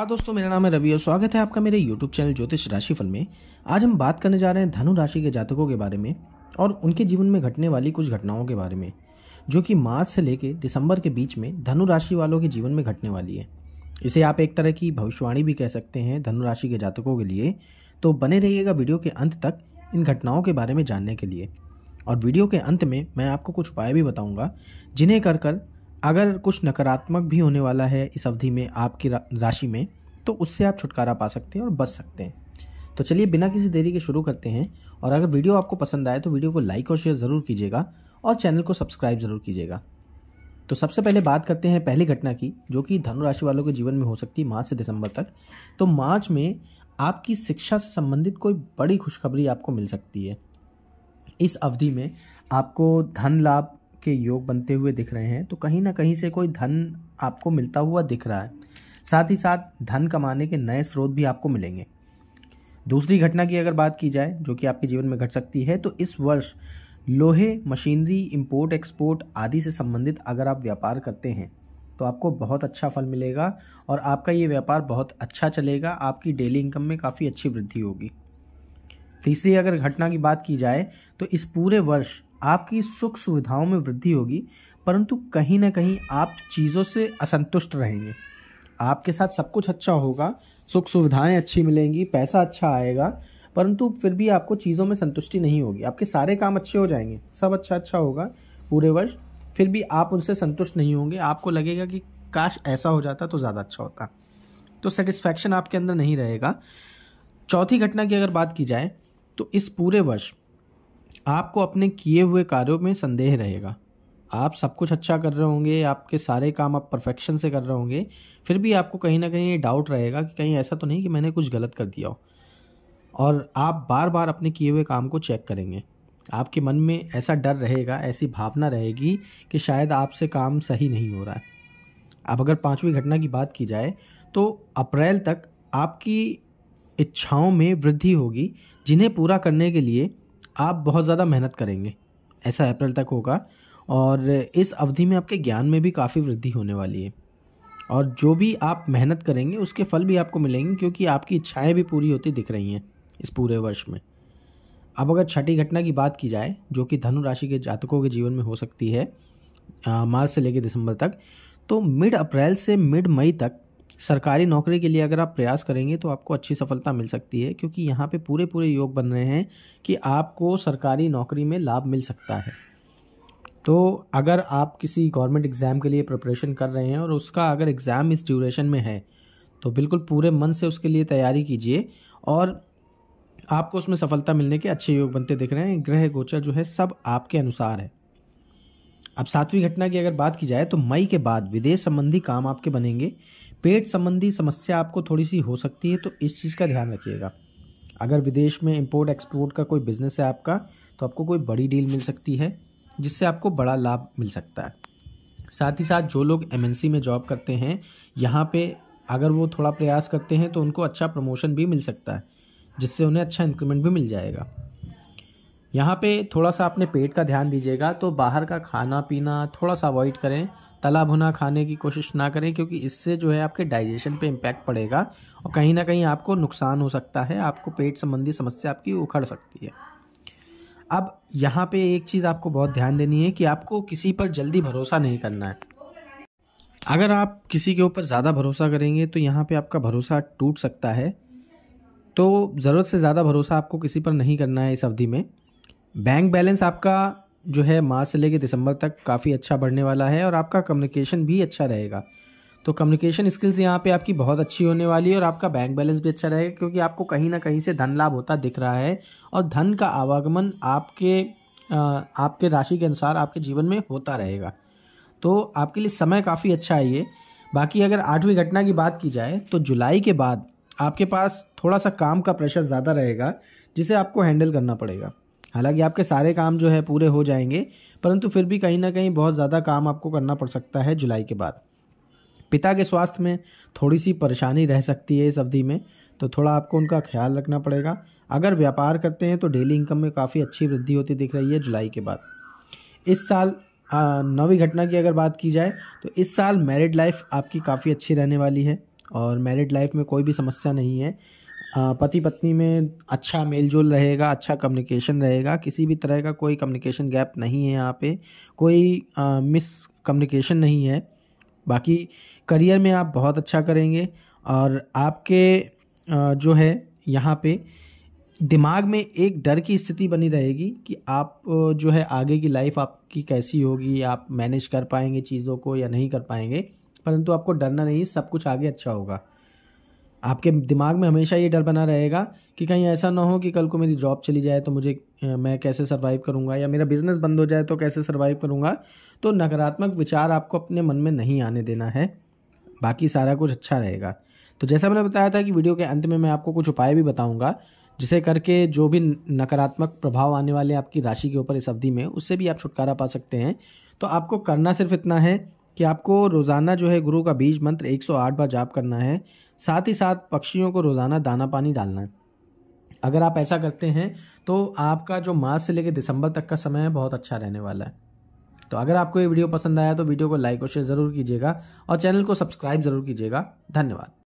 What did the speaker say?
हाँ दोस्तों मेरा नाम है रवि और स्वागत है आपका मेरे YouTube चैनल ज्योतिष राशिफल में आज हम बात करने जा रहे हैं धनु राशि के जातकों के बारे में और उनके जीवन में घटने वाली कुछ घटनाओं के बारे में जो कि मार्च से लेकर दिसंबर के बीच में धनु राशि वालों के जीवन में घटने वाली है इसे आप एक तरह की भविष्यवाणी भी कह सकते हैं धनुराशि के जातकों के लिए तो बने रहिएगा वीडियो के अंत तक इन घटनाओं के बारे में जानने के लिए और वीडियो के अंत में मैं आपको कुछ उपाय भी बताऊँगा जिन्हें कर कर अगर कुछ नकारात्मक भी होने वाला है इस अवधि में आपकी राशि में तो उससे आप छुटकारा पा सकते हैं और बच सकते हैं तो चलिए बिना किसी देरी के शुरू करते हैं और अगर वीडियो आपको पसंद आए तो वीडियो को लाइक और शेयर ज़रूर कीजिएगा और चैनल को सब्सक्राइब ज़रूर कीजिएगा तो सबसे पहले बात करते हैं पहली घटना की जो कि धनु राशि वालों के जीवन में हो सकती है मार्च से दिसंबर तक तो मार्च में आपकी शिक्षा से संबंधित कोई बड़ी खुशखबरी आपको मिल सकती है इस अवधि में आपको धन लाभ के योग बनते हुए दिख रहे हैं तो कहीं ना कहीं से कोई धन आपको मिलता हुआ दिख रहा है साथ ही साथ धन कमाने के नए स्रोत भी आपको मिलेंगे दूसरी घटना की अगर बात की जाए जो कि आपके जीवन में घट सकती है तो इस वर्ष लोहे मशीनरी इम्पोर्ट एक्सपोर्ट आदि से संबंधित अगर आप व्यापार करते हैं तो आपको बहुत अच्छा फल मिलेगा और आपका ये व्यापार बहुत अच्छा चलेगा आपकी डेली इनकम में काफ़ी अच्छी वृद्धि होगी तीसरी तो अगर घटना की बात की जाए तो इस पूरे वर्ष आपकी सुख सुविधाओं में वृद्धि होगी परंतु कहीं ना कहीं आप चीज़ों से असंतुष्ट रहेंगे आपके साथ सब कुछ अच्छा होगा सुख सुविधाएं अच्छी मिलेंगी पैसा अच्छा आएगा परंतु फिर भी आपको चीज़ों में संतुष्टि नहीं होगी आपके सारे काम अच्छे हो जाएंगे सब अच्छा अच्छा होगा पूरे वर्ष फिर भी आप उनसे संतुष्ट नहीं होंगे आपको लगेगा कि काश ऐसा हो जाता तो ज़्यादा अच्छा होता तो सेटिस्फैक्शन आपके अंदर नहीं रहेगा चौथी घटना की अगर बात की जाए तो इस पूरे वर्ष आपको अपने किए हुए कार्यों में संदेह रहेगा आप सब कुछ अच्छा कर रहे होंगे आपके सारे काम आप परफेक्शन से कर रहे होंगे फिर भी आपको कहीं ना कहीं ये डाउट रहेगा कि कहीं ऐसा तो नहीं कि मैंने कुछ गलत कर दिया हो और आप बार बार अपने किए हुए काम को चेक करेंगे आपके मन में ऐसा डर रहेगा ऐसी भावना रहेगी कि शायद आपसे काम सही नहीं हो रहा है अब अगर पाँचवीं घटना की बात की जाए तो अप्रैल तक आपकी इच्छाओं में वृद्धि होगी जिन्हें पूरा करने के लिए आप बहुत ज़्यादा मेहनत करेंगे ऐसा अप्रैल तक होगा और इस अवधि में आपके ज्ञान में भी काफ़ी वृद्धि होने वाली है और जो भी आप मेहनत करेंगे उसके फल भी आपको मिलेंगे क्योंकि आपकी इच्छाएं भी पूरी होती दिख रही हैं इस पूरे वर्ष में अब अगर छठी घटना की बात की जाए जो कि धनु राशि के जातकों के जीवन में हो सकती है मार्च से लेकर दिसंबर तक तो मिड अप्रैल से मिड मई तक सरकारी नौकरी के लिए अगर आप प्रयास करेंगे तो आपको अच्छी सफलता मिल सकती है क्योंकि यहाँ पे पूरे पूरे योग बन रहे हैं कि आपको सरकारी नौकरी में लाभ मिल सकता है तो अगर आप किसी गवर्नमेंट एग्ज़ाम के लिए प्रिपरेशन कर रहे हैं और उसका अगर एग्ज़ाम इस ड्यूरेशन में है तो बिल्कुल पूरे मन से उसके लिए तैयारी कीजिए और आपको उसमें सफलता मिलने के अच्छे योग बनते दिख रहे हैं ग्रह गोचर जो है सब आपके अनुसार है अब सातवीं घटना की अगर बात की जाए तो मई के बाद विदेश संबंधी काम आपके बनेंगे पेट संबंधी समस्या आपको थोड़ी सी हो सकती है तो इस चीज़ का ध्यान रखिएगा अगर विदेश में इम्पोर्ट एक्सपोर्ट का कोई बिज़नेस है आपका तो आपको कोई बड़ी डील मिल सकती है जिससे आपको बड़ा लाभ मिल सकता है साथ ही साथ जो लोग एम में जॉब करते हैं यहाँ पे अगर वो थोड़ा प्रयास करते हैं तो उनको अच्छा प्रमोशन भी मिल सकता है जिससे उन्हें अच्छा इंक्रीमेंट भी मिल जाएगा यहाँ पे थोड़ा सा अपने पेट का ध्यान दीजिएगा तो बाहर का खाना पीना थोड़ा सा अवॉइड करें तला भुना खाने की कोशिश ना करें क्योंकि इससे जो है आपके डाइजेशन पे इम्पैक्ट पड़ेगा और कहीं ना कहीं आपको नुकसान हो सकता है आपको पेट संबंधी समस्या आपकी उखड़ सकती है अब यहाँ पे एक चीज़ आपको बहुत ध्यान देनी है कि आपको किसी पर जल्दी भरोसा नहीं करना है अगर आप किसी के ऊपर ज़्यादा भरोसा करेंगे तो यहाँ पर आपका भरोसा टूट सकता है तो ज़रूरत से ज़्यादा भरोसा आपको किसी पर नहीं करना है इस अवधि में बैंक बैलेंस आपका जो है मार्च से लेकर दिसंबर तक काफ़ी अच्छा बढ़ने वाला है और आपका कम्युनिकेशन भी अच्छा रहेगा तो कम्युनिकेशन स्किल्स यहाँ पे आपकी बहुत अच्छी होने वाली है और आपका बैंक बैलेंस भी अच्छा रहेगा क्योंकि आपको कहीं ना कहीं से धन लाभ होता दिख रहा है और धन का आवागमन आपके आपके राशि के अनुसार आपके जीवन में होता रहेगा तो आपके लिए समय काफ़ी अच्छा है ये बाकी अगर आठवीं घटना की बात की जाए तो जुलाई के बाद आपके पास थोड़ा सा काम का प्रेशर ज़्यादा रहेगा जिसे आपको हैंडल करना पड़ेगा हालांकि आपके सारे काम जो है पूरे हो जाएंगे परंतु फिर भी कहीं ना कहीं बहुत ज़्यादा काम आपको करना पड़ सकता है जुलाई के बाद पिता के स्वास्थ्य में थोड़ी सी परेशानी रह सकती है इस अवधि में तो थोड़ा आपको उनका ख्याल रखना पड़ेगा अगर व्यापार करते हैं तो डेली इनकम में काफ़ी अच्छी वृद्धि होती दिख रही है जुलाई के बाद इस साल नवी घटना की अगर बात की जाए तो इस साल मैरिड लाइफ आपकी काफ़ी अच्छी रहने वाली है और मैरिड लाइफ में कोई भी समस्या नहीं है पति पत्नी में अच्छा मेल जोल रहेगा अच्छा कम्युनिकेशन रहेगा किसी भी तरह का कोई कम्युनिकेशन गैप नहीं है यहाँ पे कोई मिस कम्युनिकेशन नहीं है बाकी करियर में आप बहुत अच्छा करेंगे और आपके आ, जो है यहाँ पे दिमाग में एक डर की स्थिति बनी रहेगी कि आप जो है आगे की लाइफ आपकी कैसी होगी आप मैनेज कर पाएंगे चीज़ों को या नहीं कर पाएंगे परंतु आपको डरना नहीं सब कुछ आगे अच्छा होगा आपके दिमाग में हमेशा ये डर बना रहेगा कि कहीं ऐसा ना हो कि कल को मेरी जॉब चली जाए तो मुझे मैं कैसे सर्वाइव करूँगा या मेरा बिजनेस बंद हो जाए तो कैसे सर्वाइव करूँगा तो नकारात्मक विचार आपको अपने मन में नहीं आने देना है बाकी सारा कुछ अच्छा रहेगा तो जैसा मैंने बताया था कि वीडियो के अंत में मैं आपको कुछ उपाय भी बताऊँगा जिसे करके जो भी नकारात्मक प्रभाव आने वाले आपकी राशि के ऊपर इस अवधि में उससे भी आप छुटकारा पा सकते हैं तो आपको करना सिर्फ इतना है कि आपको रोज़ाना जो है गुरु का बीज मंत्र 108 बार जाप करना है साथ ही साथ पक्षियों को रोज़ाना दाना पानी डालना है अगर आप ऐसा करते हैं तो आपका जो मार्च से लेकर दिसंबर तक का समय है बहुत अच्छा रहने वाला है तो अगर आपको ये वीडियो पसंद आया तो वीडियो को लाइक और शेयर ज़रूर कीजिएगा और चैनल को सब्सक्राइब ज़रूर कीजिएगा धन्यवाद